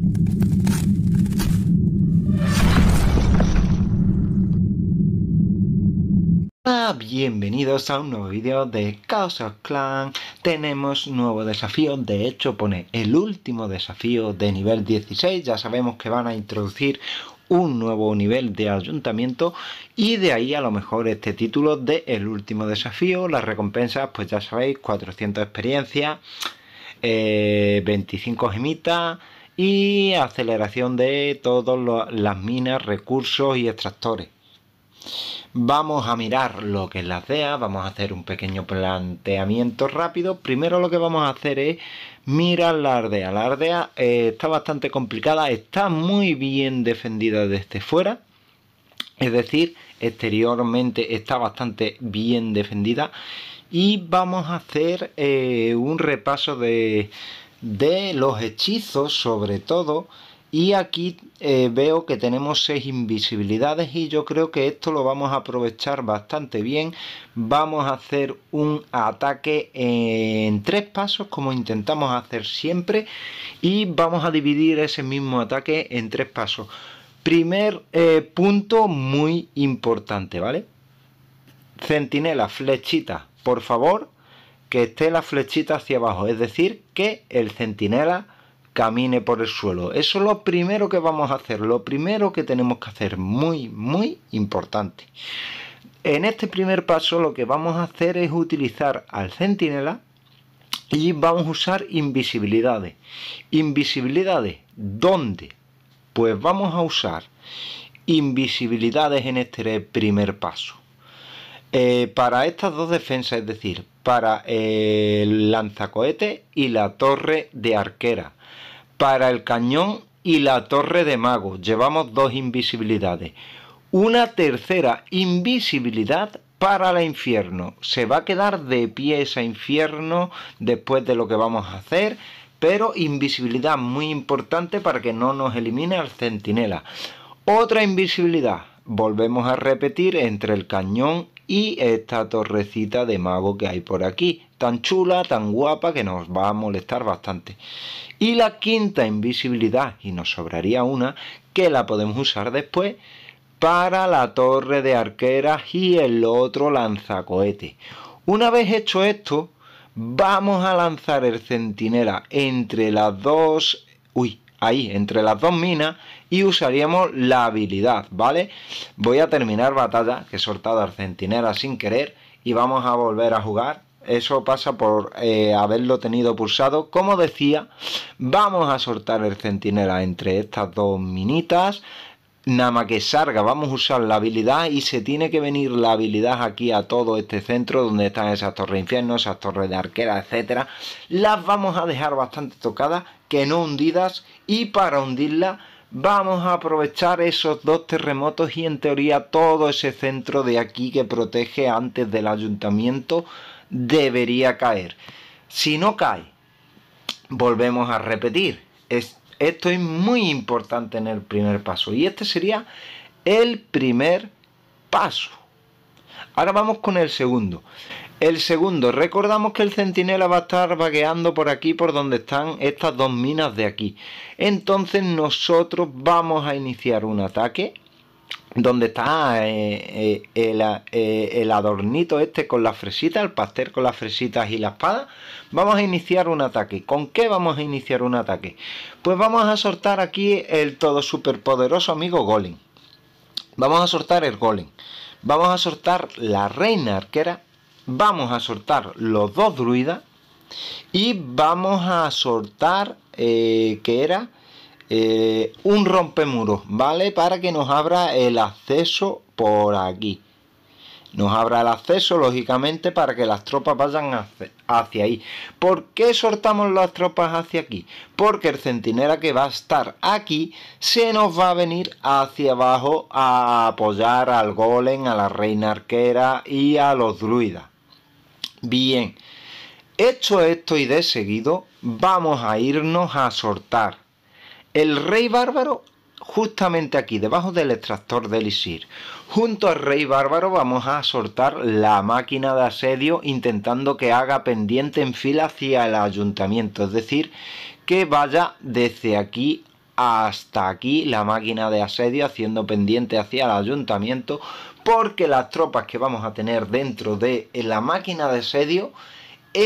Hola, ah, bienvenidos a un nuevo vídeo de Chaos Clan. Tenemos nuevo desafío, de hecho pone el último desafío de nivel 16. Ya sabemos que van a introducir un nuevo nivel de ayuntamiento y de ahí a lo mejor este título de El último desafío, las recompensas pues ya sabéis 400 experiencias, 25 eh, gemitas, y aceleración de todas las minas, recursos y extractores. Vamos a mirar lo que es la CEA, vamos a hacer un pequeño planteamiento rápido. Primero lo que vamos a hacer es mirar la Ardea. La Ardea eh, está bastante complicada, está muy bien defendida desde fuera, es decir, exteriormente está bastante bien defendida. Y vamos a hacer eh, un repaso de, de los hechizos sobre todo y aquí eh, veo que tenemos seis invisibilidades y yo creo que esto lo vamos a aprovechar bastante bien. Vamos a hacer un ataque en tres pasos como intentamos hacer siempre y vamos a dividir ese mismo ataque en tres pasos. Primer eh, punto muy importante, ¿vale? Centinela, flechita, por favor, que esté la flechita hacia abajo, es decir, que el centinela camine por el suelo. Eso es lo primero que vamos a hacer, lo primero que tenemos que hacer, muy, muy importante. En este primer paso lo que vamos a hacer es utilizar al centinela y vamos a usar invisibilidades. ¿Invisibilidades dónde? Pues vamos a usar invisibilidades en este primer paso. Eh, para estas dos defensas, es decir, para eh, el lanzacohete y la torre de arquera. Para el cañón y la torre de mago. Llevamos dos invisibilidades. Una tercera invisibilidad para la infierno. Se va a quedar de pie esa infierno después de lo que vamos a hacer. Pero invisibilidad muy importante para que no nos elimine al centinela. Otra invisibilidad. Volvemos a repetir entre el cañón y esta torrecita de mago que hay por aquí. Tan chula, tan guapa que nos va a molestar bastante. Y la quinta invisibilidad, y nos sobraría una, que la podemos usar después para la torre de arqueras y el otro lanzacohete. Una vez hecho esto, vamos a lanzar el centinela entre las dos... Uy, ahí, entre las dos minas, y usaríamos la habilidad, ¿vale? Voy a terminar batalla, que he soltado al centinela sin querer, y vamos a volver a jugar. Eso pasa por eh, haberlo tenido pulsado. Como decía, vamos a soltar el centinela entre estas dos minitas nada más que salga, vamos a usar la habilidad y se tiene que venir la habilidad aquí a todo este centro donde están esas torres infiernos, esas torres de arquera, etcétera. Las vamos a dejar bastante tocadas, que no hundidas y para hundirlas vamos a aprovechar esos dos terremotos y en teoría todo ese centro de aquí que protege antes del ayuntamiento debería caer. Si no cae, volvemos a repetir. Esto es muy importante en el primer paso. Y este sería el primer paso. Ahora vamos con el segundo. El segundo, recordamos que el centinela va a estar vagueando por aquí, por donde están estas dos minas de aquí. Entonces nosotros vamos a iniciar un ataque donde está eh, eh, eh, el, adornito este con las fresitas, el pastel con las fresitas y la espada, vamos a iniciar un ataque. ¿Con qué vamos a iniciar un ataque? Pues vamos a soltar aquí el todo poderoso amigo Golem. Vamos a soltar el Golem. Vamos a soltar la reina arquera. Vamos a soltar los dos druidas. Y vamos a soltar, que era eh, un rompemuros, ¿vale? Para que nos abra el acceso por aquí. Nos abra el acceso, lógicamente, para que las tropas vayan hacia ahí. ¿Por qué soltamos las tropas hacia aquí? Porque el centinela que va a estar aquí se nos va a venir hacia abajo a apoyar al golem, a la reina arquera y a los druidas. Bien, hecho esto y de seguido, vamos a irnos a soltar el rey bárbaro justamente aquí, debajo del extractor de Isir, Junto al rey bárbaro vamos a soltar la máquina de asedio intentando que haga pendiente en fila hacia el ayuntamiento, es decir, que vaya desde aquí hasta aquí la máquina de asedio haciendo pendiente hacia el ayuntamiento porque las tropas que vamos a tener dentro de la máquina de asedio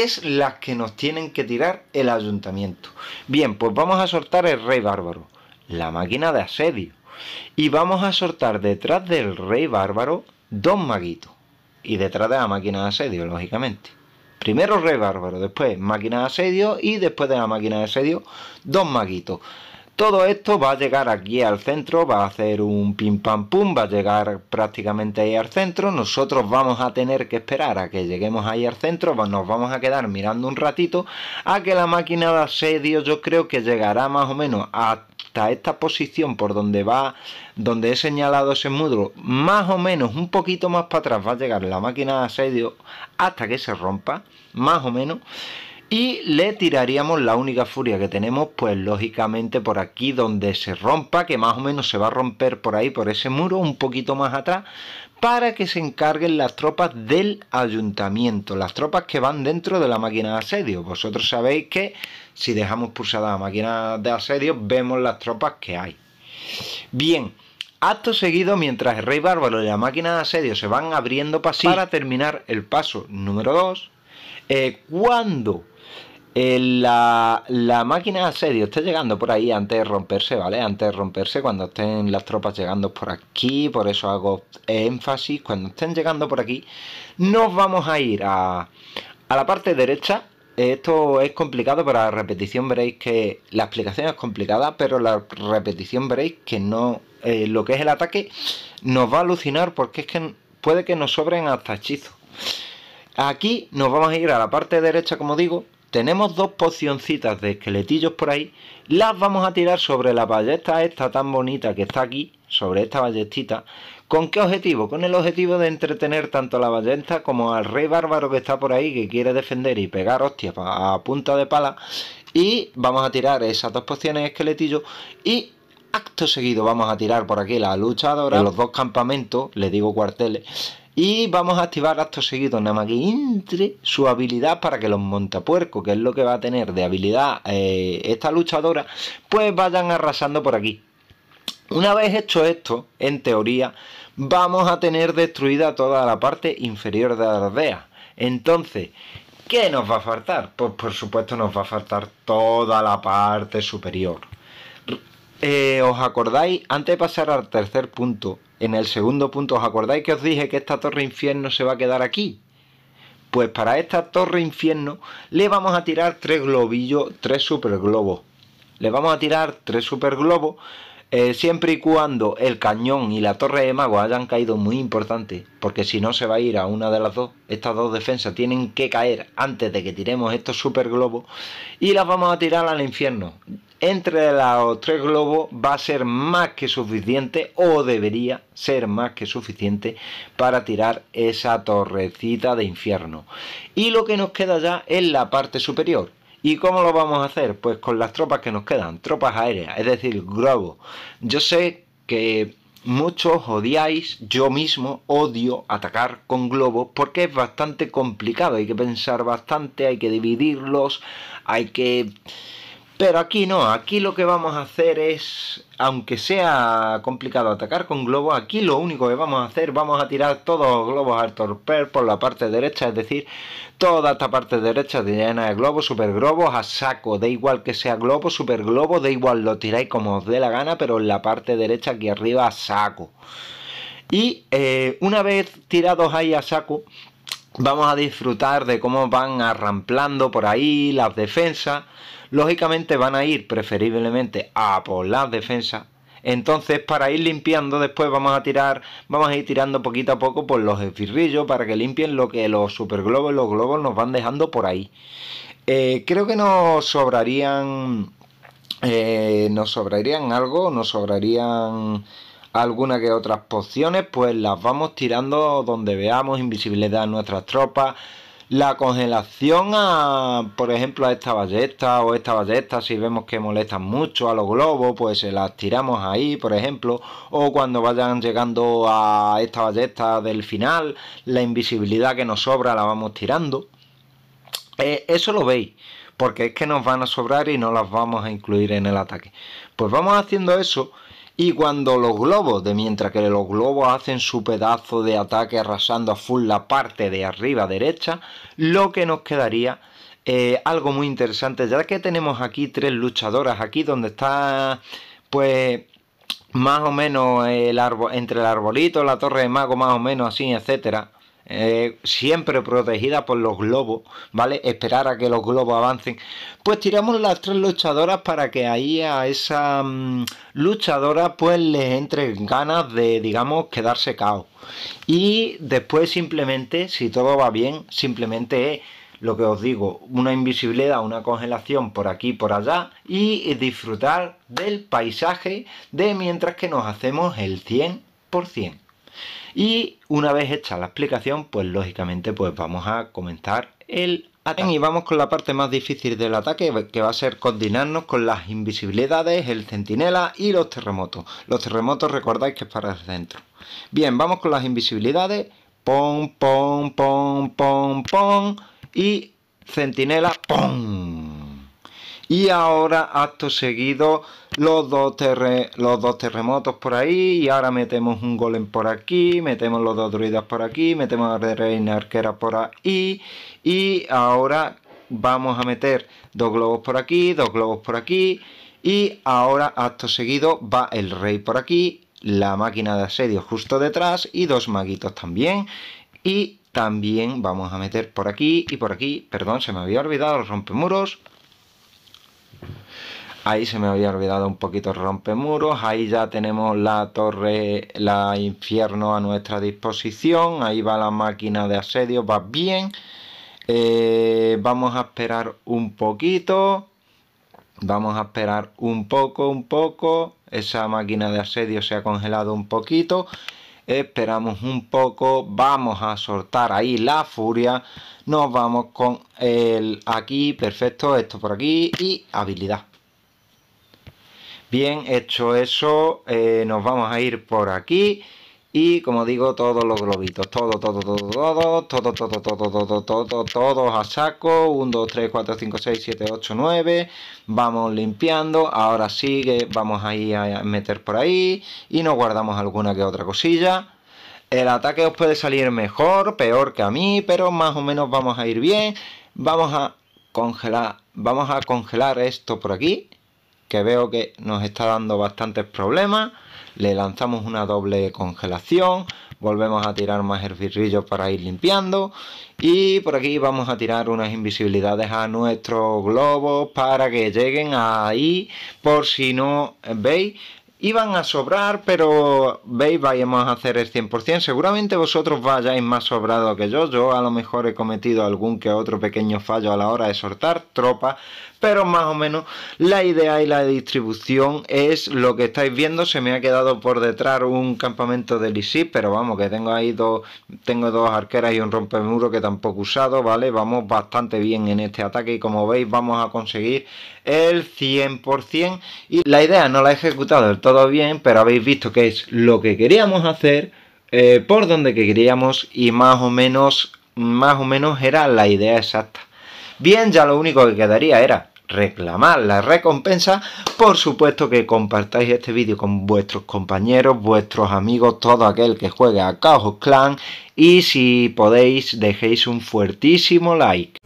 es las que nos tienen que tirar el ayuntamiento. Bien, pues vamos a soltar el rey bárbaro, la máquina de asedio. Y vamos a soltar detrás del rey bárbaro dos maguitos. Y detrás de la máquina de asedio, lógicamente. Primero rey bárbaro, después máquina de asedio y después de la máquina de asedio, dos maguitos. Todo esto va a llegar aquí al centro, va a hacer un pim pam pum, va a llegar prácticamente ahí al centro. Nosotros vamos a tener que esperar a que lleguemos ahí al centro, nos vamos a quedar mirando un ratito a que la máquina de asedio yo creo que llegará más o menos hasta esta posición por donde va, donde he señalado ese módulo, más o menos un poquito más para atrás va a llegar la máquina de asedio hasta que se rompa, más o menos y le tiraríamos la única furia que tenemos, pues lógicamente por aquí donde se rompa, que más o menos se va a romper por ahí, por ese muro, un poquito más atrás, para que se encarguen las tropas del ayuntamiento, las tropas que van dentro de la máquina de asedio. Vosotros sabéis que si dejamos pulsada la máquina de asedio, vemos las tropas que hay. Bien, Acto seguido, mientras el rey bárbaro y la máquina de asedio se van abriendo pasillos para terminar el paso número 2, eh, cuando la, máquina de asedio está llegando por ahí antes de romperse, ¿vale? Antes de romperse, cuando estén las tropas llegando por aquí, por eso hago énfasis, cuando estén llegando por aquí, nos vamos a ir a, la parte derecha. Esto es complicado, pero la repetición veréis que la explicación es complicada, pero la repetición veréis que no eh, lo que es el ataque nos va a alucinar porque es que puede que nos sobren hasta hechizos. Aquí nos vamos a ir a la parte derecha, como digo, tenemos dos pocioncitas de esqueletillos por ahí, las vamos a tirar sobre la ballesta esta tan bonita que está aquí, sobre esta ballestita. ¿Con qué objetivo? Con el objetivo de entretener tanto a la ballesta como al rey bárbaro que está por ahí, que quiere defender y pegar hostias a punta de pala. Y vamos a tirar esas dos pociones de esqueletillos, y acto seguido vamos a tirar por aquí la luchadora, de los dos campamentos, le digo cuarteles y vamos a activar acto seguido, nada más entre su habilidad para que los montapuercos, que es lo que va a tener de habilidad eh, esta luchadora, pues vayan arrasando por aquí. Una vez hecho esto, en teoría, vamos a tener destruida toda la parte inferior de la aldea. Entonces, ¿qué nos va a faltar? Pues por supuesto nos va a faltar toda la parte superior. Eh, ¿Os acordáis? Antes de pasar al tercer punto, en el segundo punto, ¿os acordáis que os dije que esta torre infierno se va a quedar aquí? Pues para esta torre infierno le vamos a tirar tres globillos, tres superglobos. Le vamos a tirar tres superglobos eh, siempre y cuando el cañón y la torre de mago hayan caído muy importante, porque si no se va a ir a una de las dos, estas dos defensas tienen que caer antes de que tiremos estos superglobos y las vamos a tirar al infierno entre los tres globos va a ser más que suficiente o debería ser más que suficiente para tirar esa torrecita de infierno. Y lo que nos queda ya es la parte superior. ¿Y cómo lo vamos a hacer? Pues con las tropas que nos quedan, tropas aéreas, es decir, globos. Yo sé que muchos odiáis, yo mismo odio atacar con globos porque es bastante complicado, hay que pensar bastante, hay que dividirlos, hay que pero aquí no, aquí lo que vamos a hacer es, aunque sea complicado atacar con globos, aquí lo único que vamos a hacer, vamos a tirar todos los globos al torper por la parte derecha, es decir, toda esta parte derecha de llena de globos, superglobos, a saco, da igual que sea globo, superglobo, da igual, lo tiráis como os dé la gana, pero en la parte derecha aquí arriba a saco. Y eh, una vez tirados ahí a saco, Vamos a disfrutar de cómo van arramplando por ahí las defensas. Lógicamente van a ir preferiblemente a por las defensas. Entonces, para ir limpiando, después vamos a tirar, vamos a ir tirando poquito a poco por los esbirrillos para que limpien lo que los superglobos y los globos nos van dejando por ahí. Eh, creo que nos sobrarían. Eh, nos sobrarían algo, nos sobrarían alguna que otras pociones, pues las vamos tirando donde veamos, invisibilidad a nuestras tropas, la congelación por ejemplo, a esta ballesta o esta ballesta, si vemos que molestan mucho a los globos, pues se las tiramos ahí, por ejemplo, o cuando vayan llegando a esta ballesta del final, la invisibilidad que nos sobra la vamos tirando. Eh, eso lo veis, porque es que nos van a sobrar y no las vamos a incluir en el ataque. Pues vamos haciendo eso y cuando los globos, de mientras que los globos hacen su pedazo de ataque arrasando a full la parte de arriba derecha, lo que nos quedaría eh, algo muy interesante, ya que tenemos aquí tres luchadoras, aquí donde está pues más o menos el entre el arbolito, la torre de mago, más o menos así, etcétera eh, siempre protegida por los globos, ¿vale? Esperar a que los globos avancen. Pues tiramos las tres luchadoras para que ahí a esa mm, luchadora pues les entre ganas de, digamos, quedarse caos. Y después simplemente, si todo va bien, simplemente es lo que os digo, una invisibilidad, una congelación por aquí y por allá y disfrutar del paisaje de mientras que nos hacemos el 100%. Y una vez hecha la explicación, pues lógicamente pues vamos a comenzar el ataque. Y vamos con la parte más difícil del ataque, que va a ser coordinarnos con las invisibilidades, el centinela y los terremotos. Los terremotos recordáis que es para el centro. Bien, vamos con las invisibilidades. Pon, pon, pon, pon, pon. Y centinela, pon. Y ahora, acto seguido, los dos, terre, los terremotos por ahí y ahora metemos un golem por aquí, metemos los dos druidas por aquí, metemos a la reina arquera por ahí y ahora vamos a meter dos globos por aquí, dos globos por aquí y ahora acto seguido va el rey por aquí, la máquina de asedio justo detrás y dos maguitos también y también vamos a meter por aquí y por aquí, perdón se me había olvidado los rompemuros Ahí se me había olvidado un poquito rompemuros. Ahí ya tenemos la torre, la infierno a nuestra disposición. Ahí va la máquina de asedio, va bien. Eh, vamos a esperar un poquito. Vamos a esperar un poco, un poco. Esa máquina de asedio se ha congelado un poquito. Esperamos un poco. Vamos a soltar ahí la furia. Nos vamos con el aquí, perfecto, esto por aquí y habilidad. Bien, hecho eso, nos vamos a ir por aquí. Y como digo, todos los globitos, todo, todo, todo, todo, todo, todo, todo, todo, todo, todos a saco, 1, 2, 3, 4, 5, 6, 7, 8, 9, vamos limpiando, ahora sí que vamos a ir a meter por ahí y nos guardamos alguna que otra cosilla. El ataque os puede salir mejor, peor que a mí, pero más o menos vamos a ir bien. Vamos a congelar, vamos a congelar esto por aquí, que veo que nos está dando bastantes problemas. Le lanzamos una doble congelación, volvemos a tirar más hervirrillos para ir limpiando y por aquí vamos a tirar unas invisibilidades a nuestros globos para que lleguen ahí por si no veis iban a sobrar, pero veis, vayamos a hacer el 100%. Seguramente vosotros vayáis más sobrado que yo. Yo a lo mejor he cometido algún que otro pequeño fallo a la hora de soltar tropas, pero más o menos la idea y la distribución es lo que estáis viendo. Se me ha quedado por detrás un campamento de Lisi, pero vamos, que tengo ahí dos, tengo dos arqueras y un rompemuro que tampoco he usado, ¿vale? Vamos bastante bien en este ataque y como veis vamos a conseguir el 100% y la idea no la he ejecutado del todo bien, pero habéis visto que es lo que queríamos hacer, eh, por donde queríamos y más o menos, más o menos era la idea exacta. Bien, ya lo único que quedaría era reclamar la recompensa. Por supuesto que compartáis este vídeo con vuestros compañeros, vuestros amigos, todo aquel que juegue a caos Clan. Y si podéis, dejéis un fuertísimo like.